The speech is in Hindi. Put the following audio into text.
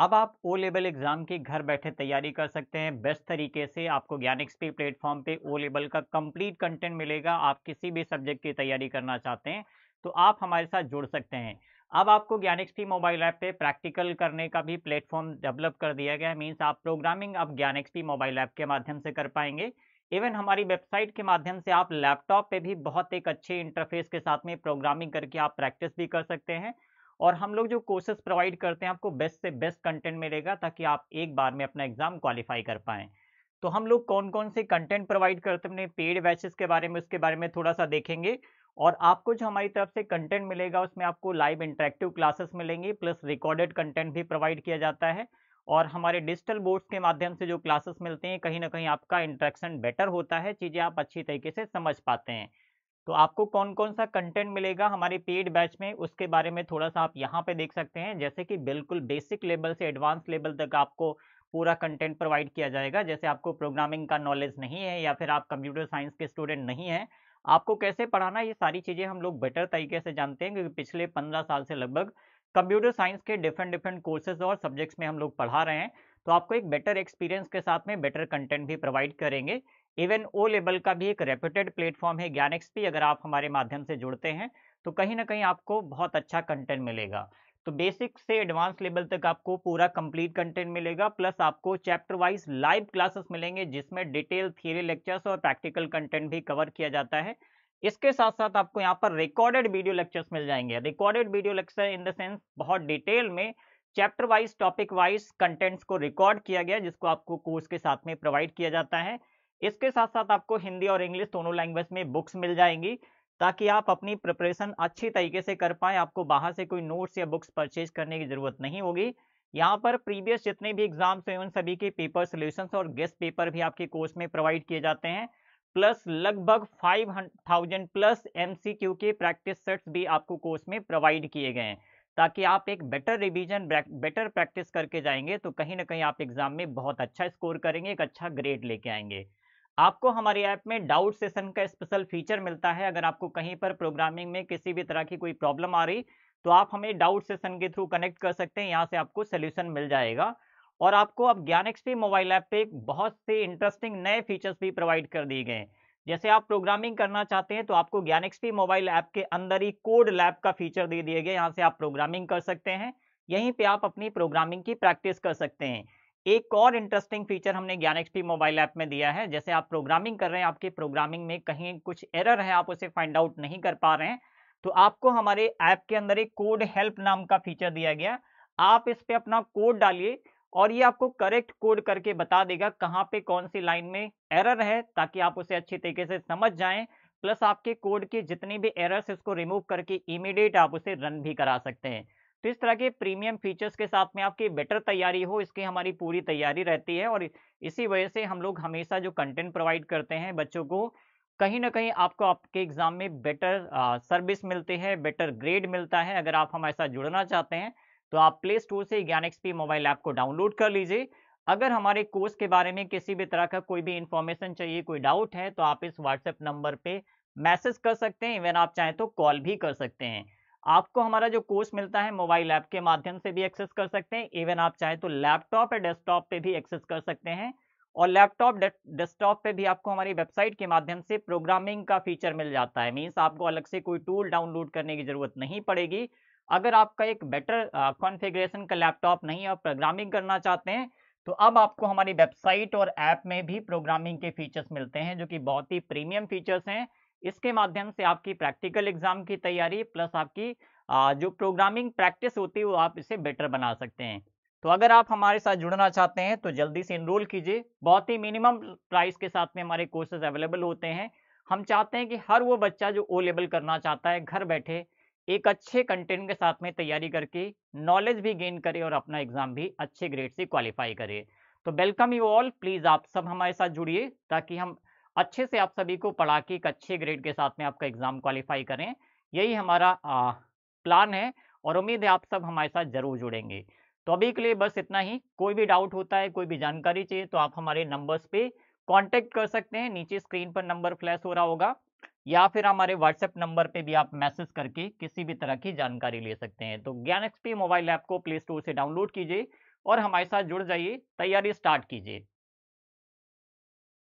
अब आप ओ लेवल एग्ज़ाम की घर बैठे तैयारी कर सकते हैं बेस्ट तरीके से आपको ज्ञान एक्सपी प्लेटफॉर्म पे ओ लेवल का कंप्लीट कंटेंट मिलेगा आप किसी भी सब्जेक्ट की तैयारी करना चाहते हैं तो आप हमारे साथ जुड़ सकते हैं अब आपको ज्ञान एक्सपी मोबाइल ऐप पे प्रैक्टिकल करने का भी प्लेटफॉर्म डेवलप कर दिया गया है मीन्स आप प्रोग्रामिंग अब ज्ञान एक्सपी मोबाइल ऐप के माध्यम से कर पाएंगे इवन हमारी वेबसाइट के माध्यम से आप लैपटॉप पे भी बहुत एक अच्छे इंटरफेस के साथ में प्रोग्रामिंग करके आप प्रैक्टिस भी कर सकते हैं और हम लोग जो कोर्सेज प्रोवाइड करते हैं आपको बेस्ट से बेस्ट कंटेंट मिलेगा ताकि आप एक बार में अपना एग्ज़ाम क्वालिफाई कर पाएँ तो हम लोग कौन कौन से कंटेंट प्रोवाइड करते हैं अपने पेड बैचेस के बारे में उसके बारे में थोड़ा सा देखेंगे और आपको जो हमारी तरफ से कंटेंट मिलेगा उसमें आपको लाइव इंटरेक्टिव क्लासेस मिलेंगी प्लस रिकॉर्डेड कंटेंट भी प्रोवाइड किया जाता है और हमारे डिजिटल बोर्ड्स के माध्यम से जो क्लासेस मिलते हैं कहीं ना कहीं आपका इंट्रैक्शन बेटर होता है चीज़ें आप अच्छी तरीके से समझ पाते हैं तो आपको कौन कौन सा कंटेंट मिलेगा हमारे पेड बैच में उसके बारे में थोड़ा सा आप यहाँ पे देख सकते हैं जैसे कि बिल्कुल बेसिक लेवल से एडवांस लेवल तक आपको पूरा कंटेंट प्रोवाइड किया जाएगा जैसे आपको प्रोग्रामिंग का नॉलेज नहीं है या फिर आप कंप्यूटर साइंस के स्टूडेंट नहीं हैं आपको कैसे पढ़ाना ये सारी चीज़ें हम लोग बेटर तरीके से जानते हैं क्योंकि पिछले पंद्रह साल से लगभग कंप्यूटर साइंस के डिफरेंट डिफरेंट कोर्सेज और सब्जेक्ट्स में हम लोग पढ़ा रहे हैं तो आपको एक बेटर एक्सपीरियंस के साथ में बेटर कंटेंट भी प्रोवाइड करेंगे इवन ओ लेवल का भी एक रेप्यूटेड प्लेटफॉर्म है ज्ञान एक्सपी अगर आप हमारे माध्यम से जुड़ते हैं तो कहीं ना कहीं आपको बहुत अच्छा कंटेंट मिलेगा तो बेसिक से एडवांस लेवल तक आपको पूरा कंप्लीट कंटेंट मिलेगा प्लस आपको चैप्टर वाइज लाइव क्लासेस मिलेंगे जिसमें डिटेल थियरी लेक्चर्स और प्रैक्टिकल कंटेंट भी कवर किया जाता है इसके साथ साथ आपको यहाँ पर रिकॉर्डेड वीडियो लेक्चर्स मिल जाएंगे recorded video lecture in the sense बहुत डिटेल में chapter wise topic wise contents को रिकॉर्ड किया गया जिसको आपको कोर्स के साथ में प्रोवाइड किया जाता है इसके साथ साथ आपको हिंदी और इंग्लिश दोनों लैंग्वेज में बुक्स मिल जाएंगी ताकि आप अपनी प्रिपरेशन अच्छी तरीके से कर पाए आपको बाहर से कोई नोट्स या बुक्स परचेज करने की जरूरत नहीं होगी यहाँ पर प्रीवियस जितने भी एग्जाम्स हैं उन सभी के पेपर सोल्यूशन और गेस्ट पेपर भी आपके कोर्स में प्रोवाइड किए जाते हैं प्लस लगभग फाइव थाउजेंड प्लस एमसीक्यू के प्रैक्टिस सेट्स भी आपको कोर्स में प्रोवाइड किए गए हैं ताकि आप एक बेटर रिवीजन बेटर प्रैक्टिस करके जाएंगे तो कहीं ना कहीं आप एग्जाम में बहुत अच्छा स्कोर करेंगे एक अच्छा ग्रेड लेके आएंगे आपको हमारे ऐप में डाउट सेशन का स्पेशल फीचर मिलता है अगर आपको कहीं पर प्रोग्रामिंग में किसी भी तरह की कोई प्रॉब्लम आ रही तो आप हमें डाउट सेशन के थ्रू कनेक्ट कर सकते हैं यहाँ से आपको सोल्यूशन मिल जाएगा और आपको अब ज्ञान एक्सपी मोबाइल ऐप पे बहुत से इंटरेस्टिंग नए फीचर्स भी प्रोवाइड कर दिए गए हैं जैसे आप प्रोग्रामिंग करना चाहते हैं तो आपको ज्ञान एक्सपी मोबाइल ऐप के अंदर ही कोड लैब का फीचर दे दिए गए यहाँ से आप प्रोग्रामिंग कर सकते हैं यहीं पे आप अपनी प्रोग्रामिंग की प्रैक्टिस कर सकते हैं एक और इंटरेस्टिंग फीचर हमने ज्ञान एक्सपी मोबाइल ऐप में दिया है जैसे आप प्रोग्रामिंग कर रहे हैं आपके प्रोग्रामिंग में कहीं कुछ एरर है आप उसे फाइंड आउट नहीं कर पा रहे हैं तो आपको हमारे ऐप के अंदर एक कोड हेल्प नाम का फीचर दिया गया आप इस पर अपना कोड डालिए और ये आपको करेक्ट कोड करके बता देगा कहाँ पे कौन सी लाइन में एरर है ताकि आप उसे अच्छी तरीके से समझ जाएं प्लस आपके कोड के जितने भी एरर्स उसको रिमूव करके इमीडिएट आप उसे रन भी करा सकते हैं तो इस तरह के प्रीमियम फीचर्स के साथ में आपकी बेटर तैयारी हो इसकी हमारी पूरी तैयारी रहती है और इसी वजह से हम लोग हमेशा जो कंटेंट प्रोवाइड करते हैं बच्चों को कहीं ना कहीं आपको आपके एग्ज़ाम में बेटर सर्विस मिलती है बेटर ग्रेड मिलता है अगर आप हमारे साथ जुड़ना चाहते हैं तो आप प्ले स्टोर से ज्ञान एक्सपी मोबाइल ऐप को डाउनलोड कर लीजिए अगर हमारे कोर्स के बारे में किसी भी तरह का कोई भी इंफॉर्मेशन चाहिए कोई डाउट है तो आप इस व्हाट्सएप नंबर पे मैसेज कर सकते हैं इवन आप चाहें तो कॉल भी कर सकते हैं आपको हमारा जो कोर्स मिलता है मोबाइल ऐप के माध्यम से भी एक्सेस कर सकते हैं इवन आप चाहे तो लैपटॉप या डेस्कटॉप पे भी एक्सेस कर सकते हैं और लैपटॉप डेस्कटॉप पे भी आपको हमारी वेबसाइट के माध्यम से प्रोग्रामिंग का फीचर मिल जाता है मीन्स आपको अलग से कोई टूल डाउनलोड करने की ज़रूरत नहीं पड़ेगी अगर आपका एक बेटर कॉन्फ़िगरेशन का लैपटॉप नहीं और प्रोग्रामिंग करना चाहते हैं तो अब आपको हमारी वेबसाइट और ऐप में भी प्रोग्रामिंग के फीचर्स मिलते हैं जो कि बहुत ही प्रीमियम फीचर्स हैं इसके माध्यम से आपकी प्रैक्टिकल एग्जाम की तैयारी प्लस आपकी जो प्रोग्रामिंग प्रैक्टिस होती है वो आप इसे बेटर बना सकते हैं तो अगर आप हमारे साथ जुड़ना चाहते हैं तो जल्दी से इनरोल कीजिए बहुत ही मिनिमम प्राइस के साथ में हमारे कोर्सेज अवेलेबल होते हैं हम चाहते हैं कि हर वो बच्चा जो ओ लेवल करना चाहता है घर बैठे एक अच्छे कंटेंट के साथ में तैयारी करके नॉलेज भी गेन करे और अपना एग्जाम भी अच्छे ग्रेड से क्वालिफाई करे तो वेलकम यू ऑल प्लीज़ आप सब हमारे साथ जुड़िए ताकि हम अच्छे से आप सभी को पढ़ा के एक अच्छे ग्रेड के साथ में आपका एग्जाम क्वालिफाई करें यही हमारा आ, प्लान है और उम्मीद है आप सब हमारे साथ जरूर जुड़ेंगे तो अभी के लिए बस इतना ही कोई भी डाउट होता है कोई भी जानकारी चाहिए तो आप हमारे नंबर्स पे कांटेक्ट कर सकते हैं नीचे स्क्रीन पर नंबर फ्लैश हो रहा होगा या फिर हमारे व्हाट्सएप नंबर पे भी आप मैसेज करके किसी भी तरह की जानकारी ले सकते हैं तो ज्ञान एक्सपी मोबाइल ऐप को प्ले स्टोर से डाउनलोड कीजिए और हमारे साथ जुड़ जाइए तैयारी स्टार्ट कीजिए